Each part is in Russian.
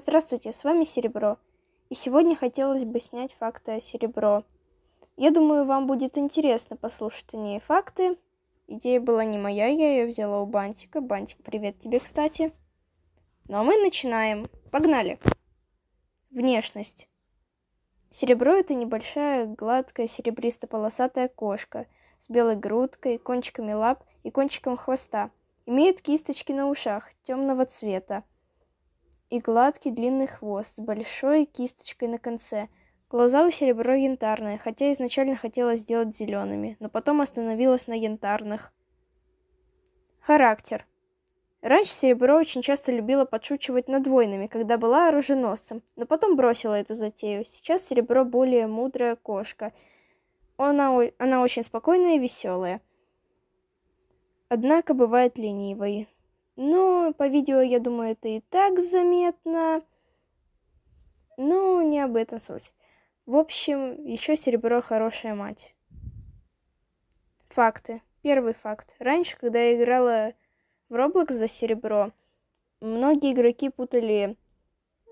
Здравствуйте, с вами Серебро. И сегодня хотелось бы снять факты о Серебро. Я думаю, вам будет интересно послушать о ней факты. Идея была не моя, я ее взяла у Бантика. Бантик, привет тебе, кстати. Ну а мы начинаем. Погнали. Внешность. Серебро – это небольшая, гладкая, серебристо-полосатая кошка с белой грудкой, кончиками лап и кончиком хвоста. Имеет кисточки на ушах, темного цвета – и гладкий длинный хвост с большой кисточкой на конце. Глаза у серебро янтарные, хотя изначально хотела сделать зелеными, но потом остановилась на янтарных. Характер. Раньше серебро очень часто любила подшучивать над войнами, когда была оруженосцем, но потом бросила эту затею. Сейчас серебро более мудрая кошка. Она, она очень спокойная и веселая. Однако бывает ленивой, но по видео, я думаю, это и так заметно. Но не об этом суть. В общем, еще серебро хорошая мать. Факты. Первый факт. Раньше, когда я играла в Roblox за серебро, многие игроки путали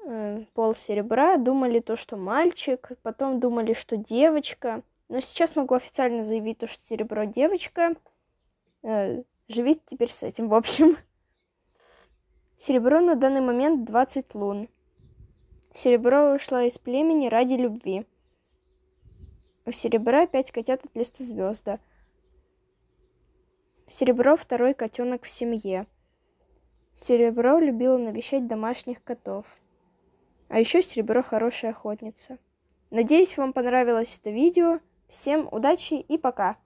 э, пол серебра, думали то, что мальчик, потом думали, что девочка. Но сейчас могу официально заявить то, что серебро девочка. Э, живите теперь с этим, в общем. Серебро на данный момент 20 лун. Серебро вышло из племени ради любви. У серебра 5 котят от листа звезда. Серебро второй котенок в семье. Серебро любила навещать домашних котов. А еще серебро хорошая охотница. Надеюсь, вам понравилось это видео. Всем удачи и пока!